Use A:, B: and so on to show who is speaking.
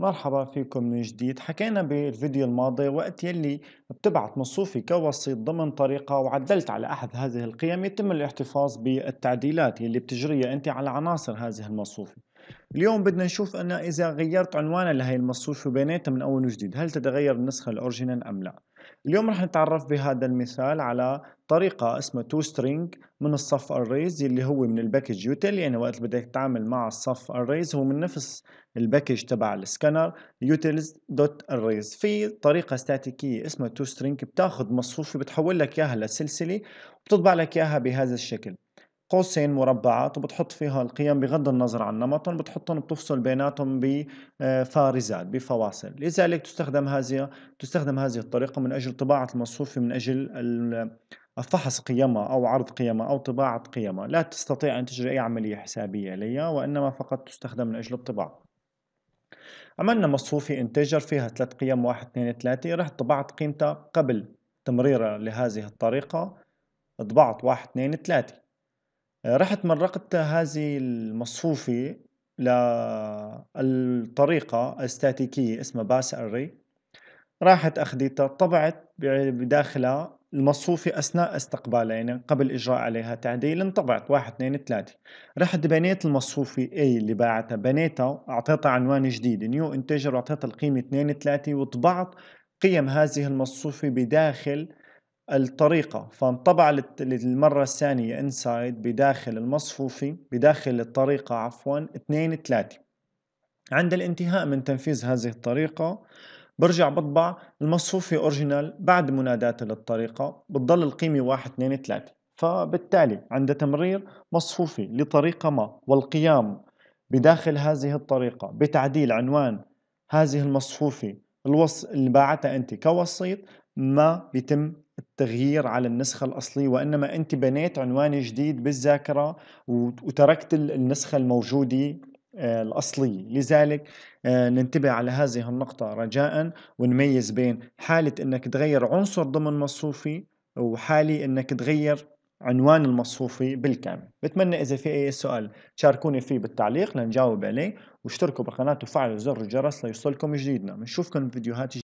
A: مرحبا فيكم من جديد حكينا بالفيديو الماضي وقت يلي بتبعت مصروفي كوسيط ضمن طريقة وعدلت على أحد هذه القيم يتم الاحتفاظ بالتعديلات يلي بتجريها أنت على عناصر هذه المصروفة اليوم بدنا نشوف أنا إذا غيرت عنوانا لهي المصروفة بيناتها من أول وجديد هل تتغير النسخة الأورجينال أم لا اليوم رح نتعرف بهذا المثال على طريقة اسمها تو سترينج من الصف arrays اللي هو من الباكج يوتل يعني وقت بدك تتعامل مع الصف arrays هو من نفس الباكج تبع السكانر دوت utils.arrays في طريقة استاتيكية اسمها تو سترينج بتاخذ مصفوفة بتحول لك اياها لسلسلة وبتطبع لك اياها بهذا الشكل قوسين مربعات وبتحط فيها القيم بغض النظر عن نمطهم بتحطهم بتفصل بيناتهم بفارزات آه، بفواصل لذلك تستخدم هذه تستخدم هذه الطريقة من أجل طباعة المصفوفة من أجل فحص قيمها أو عرض قيمها أو طباعة قيمها لا تستطيع أن تجري أي عملية حسابية لها وإنما فقط تستخدم من أجل الطباعة عملنا مصفوفة انتجر فيها ثلاث قيم واحد اثنين ثلاثة رحت طبعت قيمتها قبل تمريرها لهذه الطريقة طبعت واحد اثنين ثلاثة رحت مرقت هذه المصفوفة للطريقة استاتيكية اسمها باس أري راحت أخذتها طبعت بداخلها المصفوفة أثناء استقبالها يعني قبل إجراء عليها تعديل انطبعت واحد اثنين ثلاثة رحت بنيت المصفوفة أي اللي باعتها بنيتها أعطيتها عنوان جديد نيو انتجر وأعطيتها القيمة اثنين ثلاثة وطبعت قيم هذه المصفوفة بداخل الطريقة فانطبع للمرة الثانية انسايد بداخل المصفوفة بداخل الطريقة عفوا 2 3 عند الانتهاء من تنفيذ هذه الطريقة برجع بطبع المصفوفة اوريجينال بعد مناداتي للطريقة بتضل القيمة 1 2 3 فبالتالي عند تمرير مصفوفة لطريقة ما والقيام بداخل هذه الطريقة بتعديل عنوان هذه المصفوفة الوص اللي باعتها أنت كوسيط ما بيتم التغيير على النسخة الأصلية وإنما أنت بنيت عنوان جديد بالذاكرة وتركت النسخة الموجودة آه، الأصلية لذلك آه، ننتبه على هذه النقطة رجاء ونميز بين حالة أنك تغير عنصر ضمن مصفوفي وحالة أنك تغير عنوان المصفوفي بالكامل بتمنى إذا في أي سؤال شاركوني فيه بالتعليق لنجاوب عليه واشتركوا بالقناة وفعلوا زر الجرس ليصلكم جديدنا بنشوفكم فيديوهات جديدة